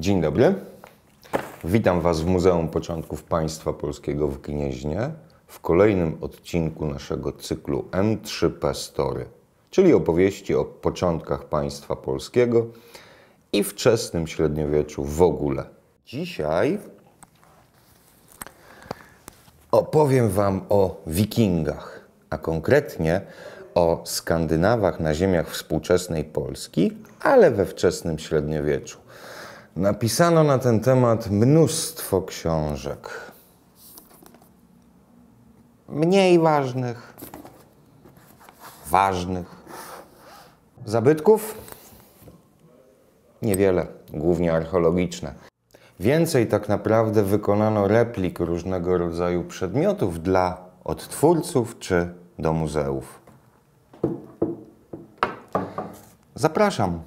Dzień dobry. Witam Was w Muzeum Początków Państwa Polskiego w Gnieźnie w kolejnym odcinku naszego cyklu M3P Story, czyli opowieści o początkach państwa polskiego i wczesnym średniowieczu w ogóle. Dzisiaj opowiem Wam o wikingach, a konkretnie o Skandynawach na ziemiach współczesnej Polski, ale we wczesnym średniowieczu. Napisano na ten temat mnóstwo książek. Mniej ważnych, ważnych. Zabytków? Niewiele, głównie archeologiczne. Więcej tak naprawdę wykonano replik różnego rodzaju przedmiotów dla odtwórców czy do muzeów. Zapraszam.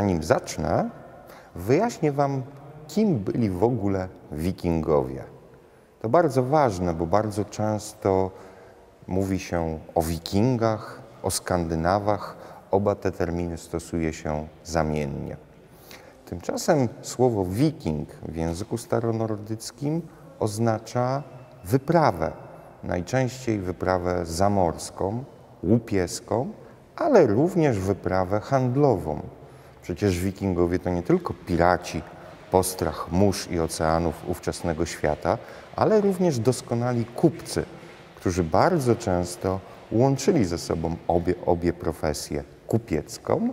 zanim zacznę, wyjaśnię Wam, kim byli w ogóle Wikingowie. To bardzo ważne, bo bardzo często mówi się o Wikingach, o Skandynawach. Oba te terminy stosuje się zamiennie. Tymczasem słowo wiking w języku staronordyckim oznacza wyprawę, najczęściej wyprawę zamorską, łupieską, ale również wyprawę handlową, Przecież wikingowie to nie tylko piraci, postrach mórz i oceanów ówczesnego świata, ale również doskonali kupcy, którzy bardzo często łączyli ze sobą obie, obie profesje kupiecką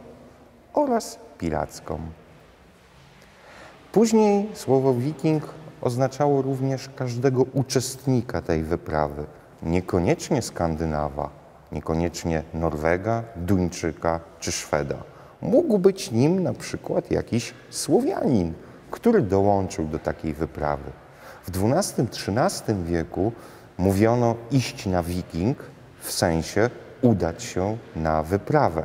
oraz piracką. Później słowo wiking oznaczało również każdego uczestnika tej wyprawy, niekoniecznie Skandynawa, niekoniecznie Norwega, Duńczyka czy Szweda. Mógł być nim na przykład jakiś Słowianin, który dołączył do takiej wyprawy. W XII-XIII wieku mówiono iść na wiking w sensie udać się na wyprawę.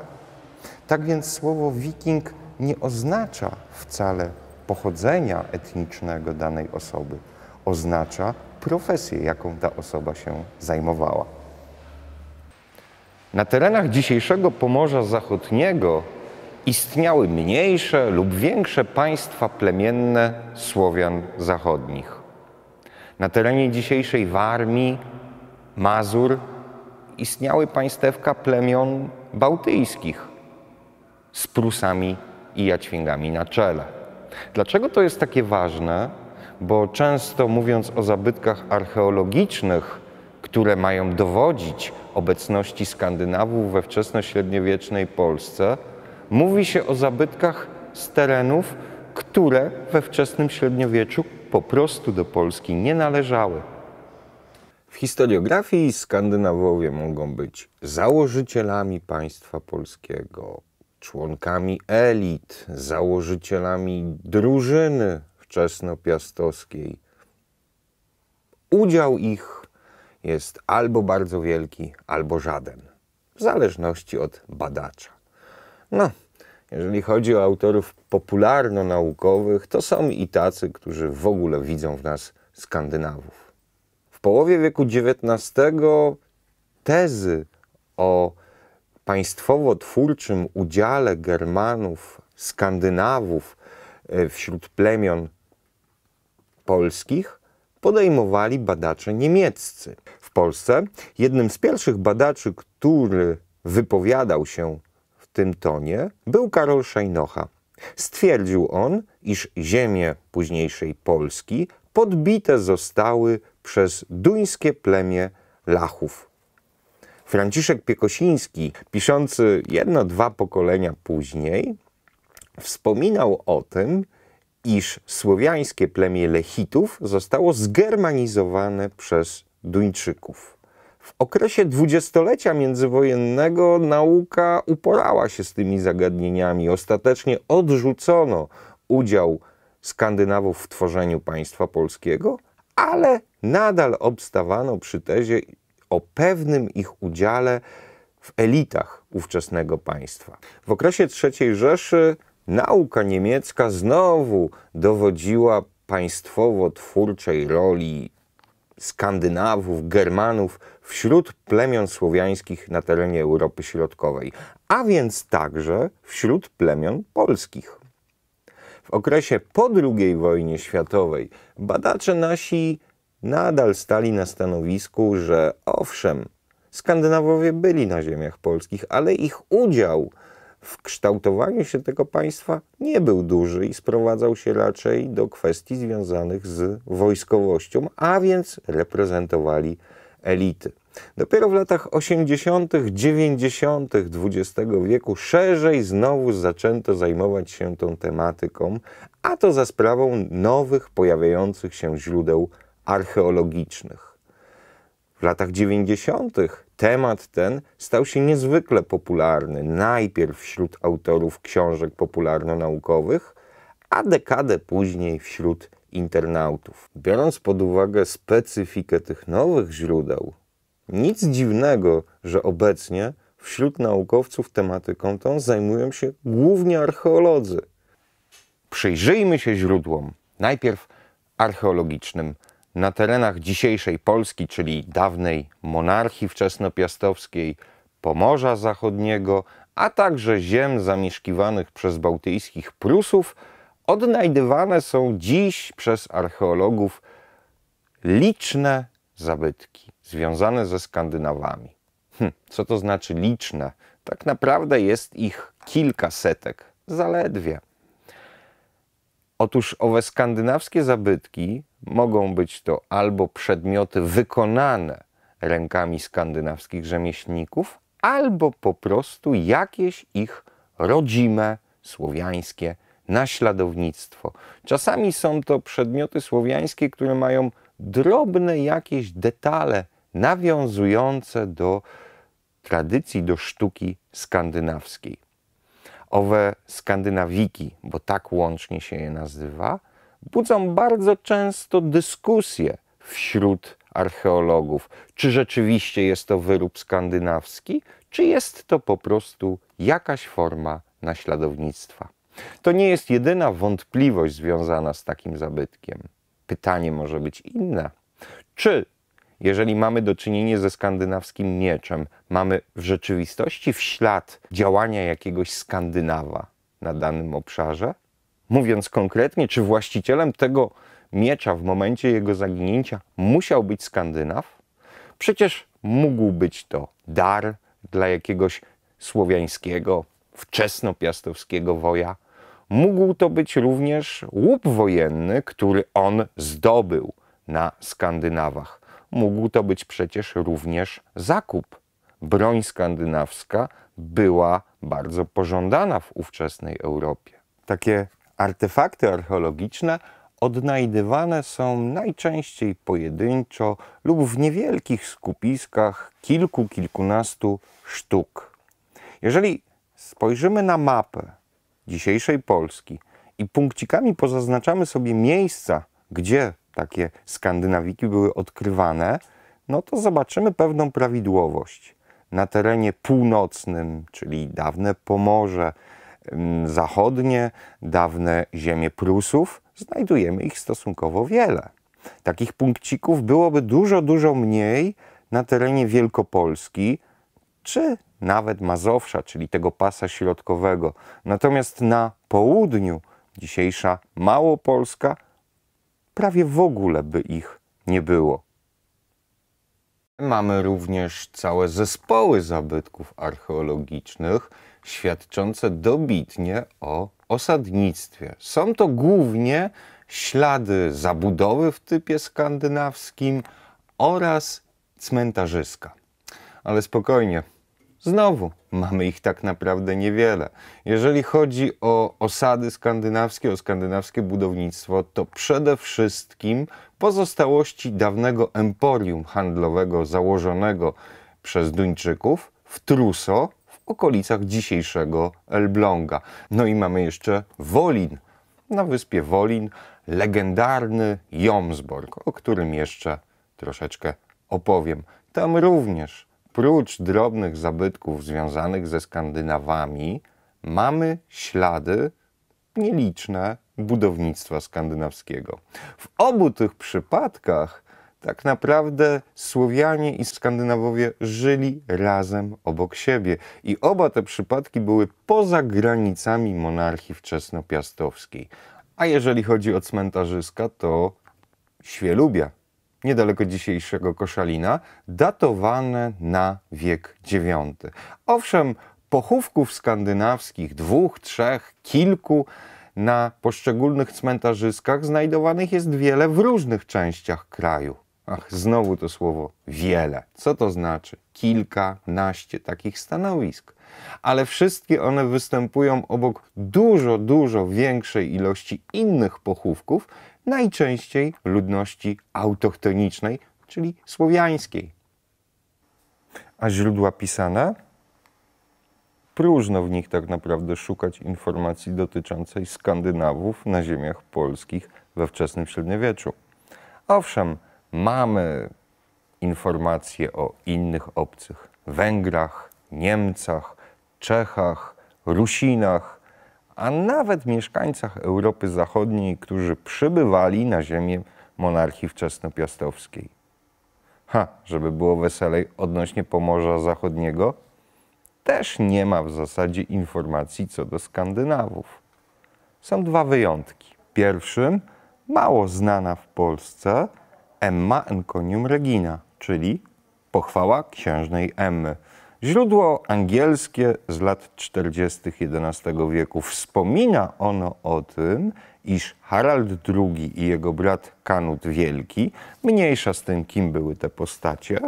Tak więc słowo wiking nie oznacza wcale pochodzenia etnicznego danej osoby, oznacza profesję, jaką ta osoba się zajmowała. Na terenach dzisiejszego Pomorza Zachodniego istniały mniejsze lub większe państwa plemienne Słowian zachodnich. Na terenie dzisiejszej Warmii, Mazur istniały państewka plemion bałtyjskich z Prusami i Jaćwingami na czele. Dlaczego to jest takie ważne? Bo często mówiąc o zabytkach archeologicznych, które mają dowodzić obecności Skandynawów we wczesnośredniowiecznej Polsce, Mówi się o zabytkach z terenów, które we wczesnym średniowieczu po prostu do Polski nie należały. W historiografii Skandynawowie mogą być założycielami państwa polskiego, członkami elit, założycielami drużyny wczesnopiastowskiej. Udział ich jest albo bardzo wielki, albo żaden, w zależności od badacza. No, jeżeli chodzi o autorów popularno-naukowych, to są i tacy, którzy w ogóle widzą w nas Skandynawów. W połowie wieku XIX tezy o państwowo-twórczym udziale Germanów, Skandynawów e, wśród plemion polskich podejmowali badacze niemieccy. W Polsce jednym z pierwszych badaczy, który wypowiadał się tym tonie był Karol Szajnocha. Stwierdził on, iż ziemie późniejszej Polski podbite zostały przez duńskie plemię Lachów. Franciszek Piekosiński, piszący jedno, dwa pokolenia później, wspominał o tym, iż słowiańskie plemię Lechitów zostało zgermanizowane przez Duńczyków. W okresie dwudziestolecia międzywojennego nauka uporała się z tymi zagadnieniami. Ostatecznie odrzucono udział Skandynawów w tworzeniu państwa polskiego, ale nadal obstawano przy tezie o pewnym ich udziale w elitach ówczesnego państwa. W okresie III Rzeszy nauka niemiecka znowu dowodziła państwowo-twórczej roli Skandynawów, Germanów wśród plemion słowiańskich na terenie Europy Środkowej, a więc także wśród plemion polskich. W okresie po II wojnie światowej badacze nasi nadal stali na stanowisku, że owszem, Skandynawowie byli na ziemiach polskich, ale ich udział w kształtowaniu się tego państwa nie był duży i sprowadzał się raczej do kwestii związanych z wojskowością, a więc reprezentowali elity. Dopiero w latach 80., 90. XX wieku szerzej znowu zaczęto zajmować się tą tematyką, a to za sprawą nowych pojawiających się źródeł archeologicznych. W latach 90 temat ten stał się niezwykle popularny, najpierw wśród autorów książek popularno-naukowych, a dekadę później wśród internautów. Biorąc pod uwagę specyfikę tych nowych źródeł, nic dziwnego, że obecnie wśród naukowców tematyką tą zajmują się głównie archeolodzy. Przyjrzyjmy się źródłom, najpierw archeologicznym na terenach dzisiejszej Polski, czyli dawnej monarchii wczesnopiastowskiej, Pomorza Zachodniego, a także ziem zamieszkiwanych przez bałtyjskich Prusów, odnajdywane są dziś przez archeologów liczne zabytki związane ze Skandynawami. Hm, co to znaczy liczne? Tak naprawdę jest ich kilka setek, zaledwie. Otóż owe skandynawskie zabytki mogą być to albo przedmioty wykonane rękami skandynawskich rzemieślników, albo po prostu jakieś ich rodzime słowiańskie naśladownictwo. Czasami są to przedmioty słowiańskie, które mają drobne jakieś detale nawiązujące do tradycji, do sztuki skandynawskiej owe Skandynawiki, bo tak łącznie się je nazywa, budzą bardzo często dyskusje wśród archeologów, czy rzeczywiście jest to wyrób skandynawski, czy jest to po prostu jakaś forma naśladownictwa. To nie jest jedyna wątpliwość związana z takim zabytkiem. Pytanie może być inne. Czy jeżeli mamy do czynienia ze skandynawskim mieczem, mamy w rzeczywistości w ślad działania jakiegoś Skandynawa na danym obszarze? Mówiąc konkretnie, czy właścicielem tego miecza w momencie jego zaginięcia musiał być Skandynaw? Przecież mógł być to dar dla jakiegoś słowiańskiego, wczesnopiastowskiego woja. Mógł to być również łup wojenny, który on zdobył na Skandynawach mógł to być przecież również zakup. Broń skandynawska była bardzo pożądana w ówczesnej Europie. Takie artefakty archeologiczne odnajdywane są najczęściej pojedynczo lub w niewielkich skupiskach kilku, kilkunastu sztuk. Jeżeli spojrzymy na mapę dzisiejszej Polski i punkcikami pozaznaczamy sobie miejsca, gdzie takie Skandynawiki były odkrywane, no to zobaczymy pewną prawidłowość. Na terenie północnym, czyli dawne Pomorze mm, Zachodnie, dawne ziemie Prusów, znajdujemy ich stosunkowo wiele. Takich punkcików byłoby dużo, dużo mniej na terenie Wielkopolski, czy nawet Mazowsza, czyli tego pasa środkowego. Natomiast na południu dzisiejsza Małopolska prawie w ogóle by ich nie było. Mamy również całe zespoły zabytków archeologicznych, świadczące dobitnie o osadnictwie. Są to głównie ślady zabudowy w typie skandynawskim oraz cmentarzyska. Ale spokojnie, Znowu, mamy ich tak naprawdę niewiele. Jeżeli chodzi o osady skandynawskie, o skandynawskie budownictwo, to przede wszystkim pozostałości dawnego emporium handlowego założonego przez Duńczyków w Truso w okolicach dzisiejszego Elbląga. No i mamy jeszcze Wolin. Na wyspie Wolin legendarny Jomsborg, o którym jeszcze troszeczkę opowiem. Tam również prócz drobnych zabytków związanych ze Skandynawami, mamy ślady nieliczne budownictwa skandynawskiego. W obu tych przypadkach tak naprawdę Słowianie i Skandynawowie żyli razem obok siebie i oba te przypadki były poza granicami monarchii wczesnopiastowskiej. A jeżeli chodzi o cmentarzyska, to Świelubia niedaleko dzisiejszego Koszalina, datowane na wiek IX. Owszem, pochówków skandynawskich, dwóch, trzech, kilku, na poszczególnych cmentarzyskach znajdowanych jest wiele w różnych częściach kraju. Ach, znowu to słowo wiele. Co to znaczy? Kilkanaście takich stanowisk. Ale wszystkie one występują obok dużo, dużo większej ilości innych pochówków, najczęściej ludności autochtonicznej, czyli słowiańskiej. A źródła pisane? Próżno w nich tak naprawdę szukać informacji dotyczącej Skandynawów na ziemiach polskich we wczesnym średniowieczu. Owszem, mamy informacje o innych obcych Węgrach, Niemcach, Czechach, Rusinach, a nawet mieszkańcach Europy Zachodniej, którzy przybywali na ziemię monarchii wczesnopiastowskiej. Ha, żeby było weselej odnośnie Pomorza Zachodniego, też nie ma w zasadzie informacji co do Skandynawów. Są dwa wyjątki. Pierwszym, mało znana w Polsce, Emma Enconium Regina, czyli pochwała księżnej Emmy – Źródło angielskie z lat 40. XI wieku wspomina ono o tym, iż Harald II i jego brat Kanut Wielki, mniejsza z tym, kim były te postacie,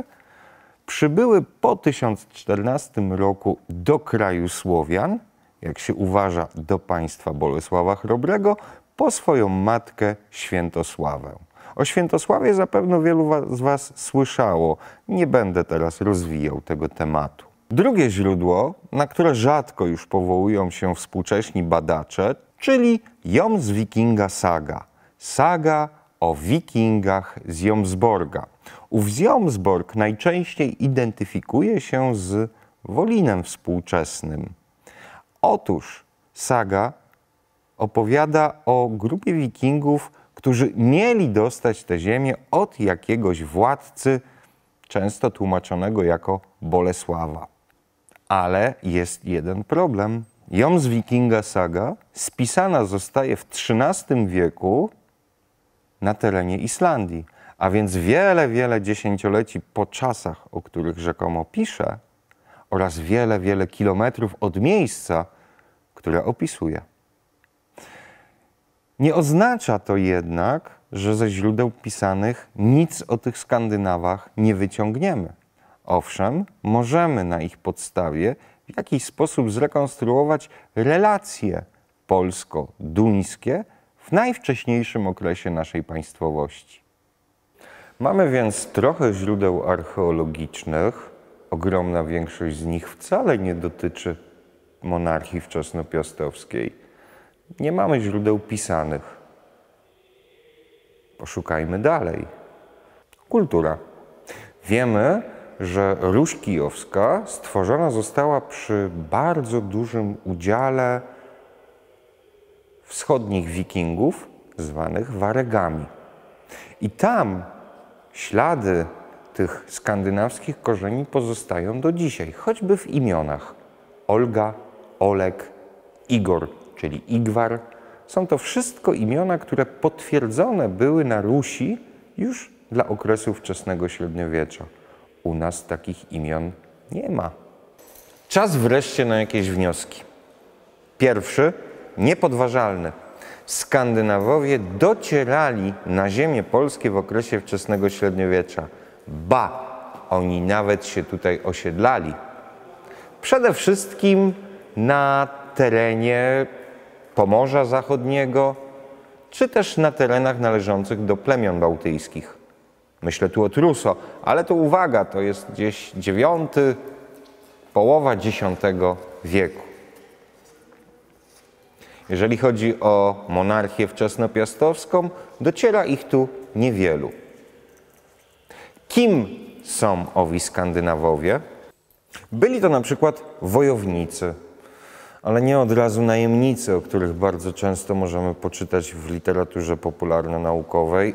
przybyły po 1014 roku do kraju Słowian, jak się uważa, do państwa Bolesława Chrobrego, po swoją matkę Świętosławę. O Świętosławie zapewne wielu z Was słyszało. Nie będę teraz rozwijał tego tematu. Drugie źródło, na które rzadko już powołują się współcześni badacze, czyli Joms Wikinga Saga. Saga o wikingach z Jomsborga. Ów Jomsborg najczęściej identyfikuje się z Wolinem współczesnym. Otóż saga opowiada o grupie wikingów, którzy mieli dostać tę ziemię od jakiegoś władcy, często tłumaczonego jako Bolesława. Ale jest jeden problem. Joms Wikinga Saga spisana zostaje w XIII wieku na terenie Islandii. A więc wiele, wiele dziesięcioleci po czasach, o których rzekomo pisze, oraz wiele, wiele kilometrów od miejsca, które opisuje. Nie oznacza to jednak, że ze źródeł pisanych nic o tych Skandynawach nie wyciągniemy. Owszem, możemy na ich podstawie w jakiś sposób zrekonstruować relacje polsko-duńskie w najwcześniejszym okresie naszej państwowości. Mamy więc trochę źródeł archeologicznych. Ogromna większość z nich wcale nie dotyczy monarchii wczesnopiastowskiej nie mamy źródeł pisanych. Poszukajmy dalej. Kultura. Wiemy, że Róż Kijowska stworzona została przy bardzo dużym udziale wschodnich wikingów, zwanych Waregami. I tam ślady tych skandynawskich korzeni pozostają do dzisiaj, choćby w imionach Olga, Olek, Igor czyli Igwar. Są to wszystko imiona, które potwierdzone były na Rusi już dla okresu wczesnego średniowiecza. U nas takich imion nie ma. Czas wreszcie na jakieś wnioski. Pierwszy, niepodważalny. Skandynawowie docierali na ziemię polskie w okresie wczesnego średniowiecza. Ba, oni nawet się tutaj osiedlali. Przede wszystkim na terenie Pomorza Zachodniego, czy też na terenach należących do plemion bałtyjskich. Myślę tu o Truso, ale to uwaga, to jest gdzieś IX, połowa X wieku. Jeżeli chodzi o monarchię wczesnopiastowską, dociera ich tu niewielu. Kim są owi Skandynawowie? Byli to na przykład wojownicy, ale nie od razu najemnicy, o których bardzo często możemy poczytać w literaturze popularno-naukowej,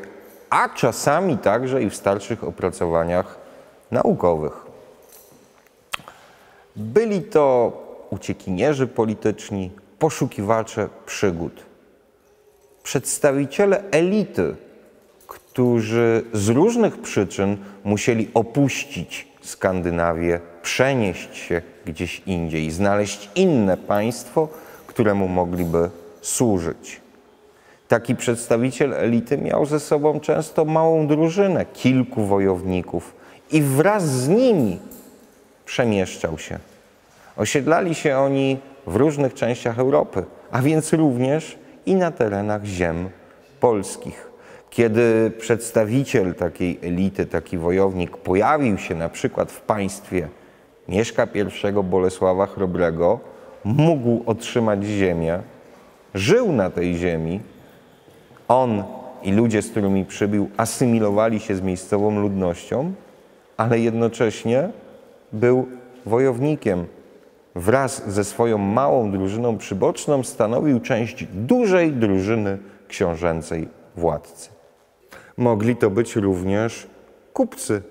a czasami także i w starszych opracowaniach naukowych. Byli to uciekinierzy polityczni, poszukiwacze przygód, przedstawiciele elity, którzy z różnych przyczyn musieli opuścić Skandynawię, przenieść się gdzieś indziej, znaleźć inne państwo, któremu mogliby służyć. Taki przedstawiciel elity miał ze sobą często małą drużynę, kilku wojowników i wraz z nimi przemieszczał się. Osiedlali się oni w różnych częściach Europy, a więc również i na terenach ziem polskich. Kiedy przedstawiciel takiej elity, taki wojownik pojawił się na przykład w państwie Mieszka I Bolesława Chrobrego, mógł otrzymać ziemię, żył na tej ziemi. On i ludzie, z którymi przybył, asymilowali się z miejscową ludnością, ale jednocześnie był wojownikiem. Wraz ze swoją małą drużyną przyboczną stanowił część dużej drużyny książęcej władcy mogli to być również kupcy.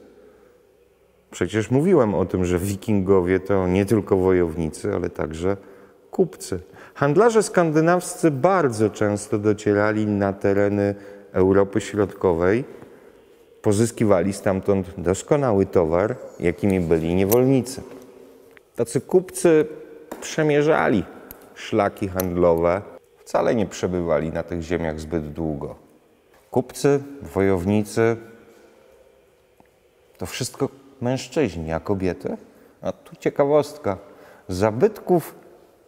Przecież mówiłem o tym, że wikingowie to nie tylko wojownicy, ale także kupcy. Handlarze skandynawscy bardzo często docierali na tereny Europy Środkowej, pozyskiwali stamtąd doskonały towar, jakimi byli niewolnicy. Tacy kupcy przemierzali szlaki handlowe, wcale nie przebywali na tych ziemiach zbyt długo. Kupcy, wojownicy to wszystko mężczyźni, a kobiety? A tu ciekawostka. Zabytków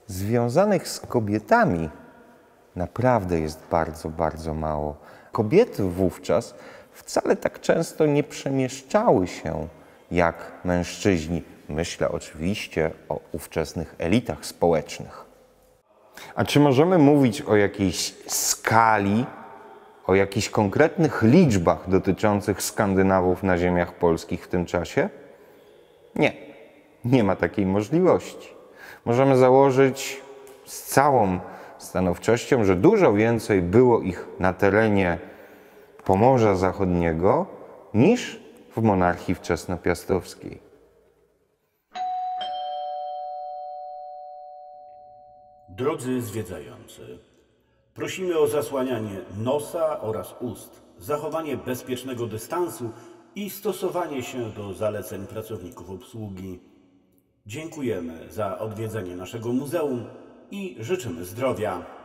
związanych z kobietami naprawdę jest bardzo, bardzo mało. Kobiety wówczas wcale tak często nie przemieszczały się jak mężczyźni. Myślę oczywiście o ówczesnych elitach społecznych. A czy możemy mówić o jakiejś skali o jakichś konkretnych liczbach dotyczących Skandynawów na ziemiach polskich w tym czasie? Nie, nie ma takiej możliwości. Możemy założyć z całą stanowczością, że dużo więcej było ich na terenie Pomorza Zachodniego niż w monarchii wczesnopiastowskiej. Drodzy zwiedzający, Prosimy o zasłanianie nosa oraz ust, zachowanie bezpiecznego dystansu i stosowanie się do zaleceń pracowników obsługi. Dziękujemy za odwiedzenie naszego muzeum i życzymy zdrowia.